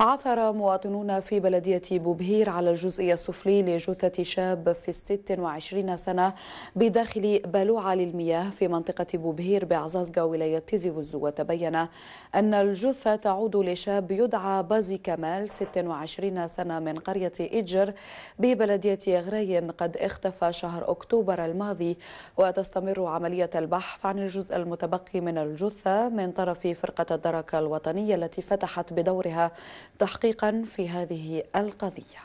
عثر مواطنون في بلدية بوبهير على الجزء السفلي لجثة شاب في 26 سنة بداخل بالوعة للمياه في منطقة بوبهير بعزازقة ولاية تيزي وزو وتبين أن الجثة تعود لشاب يدعى بازي كمال 26 سنة من قرية إجر ببلدية غراين قد اختفى شهر أكتوبر الماضي وتستمر عملية البحث عن الجزء المتبقي من الجثة من طرف فرقة الدركة الوطنية التي فتحت بدورها تحقيقا في هذه القضية